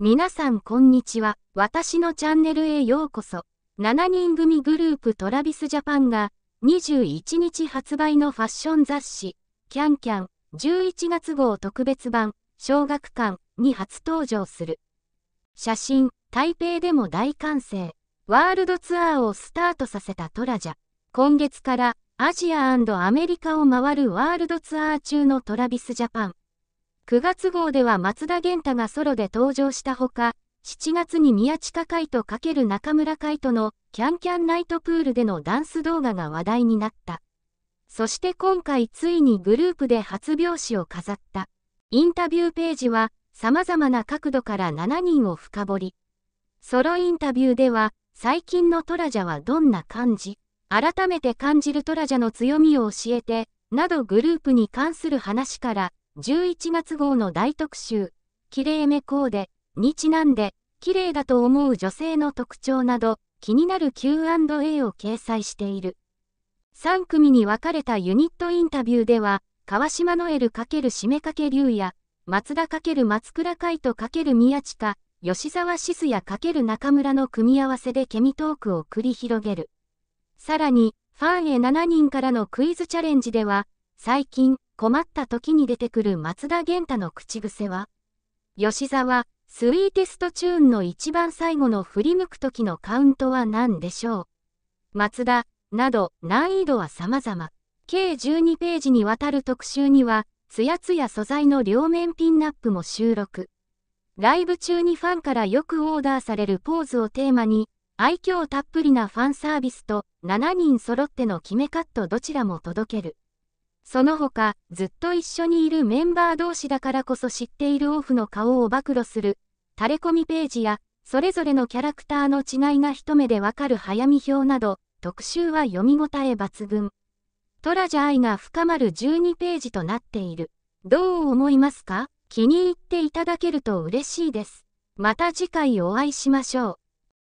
皆さんこんにちは。私のチャンネルへようこそ。7人組グループトラビスジャパンが21日発売のファッション雑誌、キャンキャン11月号特別版、小学館に初登場する。写真、台北でも大歓声。ワールドツアーをスタートさせたトラジャ。今月からアジアアメリカを回るワールドツアー中のトラビスジャパン。9月号では松田玄太がソロで登場したほか、7月に宮近海斗×中村海斗のキャンキャンナイトプールでのダンス動画が話題になった。そして今回ついにグループで発拍子を飾った。インタビューページは様々な角度から7人を深掘り。ソロインタビューでは最近のトラジャはどんな感じ改めて感じるトラジャの強みを教えて、などグループに関する話から11月号の大特集、きれいめコーデにちなんで、綺麗だと思う女性の特徴など、気になる Q&A を掲載している。3組に分かれたユニットインタビューでは、川島ノエル×締めかけ竜や、松田×松倉海斗×宮近、吉沢シスヤ×中村の組み合わせでケミトークを繰り広げる。さらに、ファンへ7人からのクイズチャレンジでは、最近、困った時に出てくる松田源太の口癖は、吉沢、スイーテストチューンの一番最後の振り向く時のカウントは何でしょう松田、など難易度は様々。計12ページにわたる特集には、つやつや素材の両面ピンナップも収録。ライブ中にファンからよくオーダーされるポーズをテーマに、愛嬌たっぷりなファンサービスと7人揃っての決めカットどちらも届ける。その他、ずっと一緒にいるメンバー同士だからこそ知っているオフの顔を暴露する、タレコミページや、それぞれのキャラクターの違いが一目でわかる早見表など、特集は読み応え抜群。トラジャ愛が深まる12ページとなっている。どう思いますか気に入っていただけると嬉しいです。また次回お会いしましょう。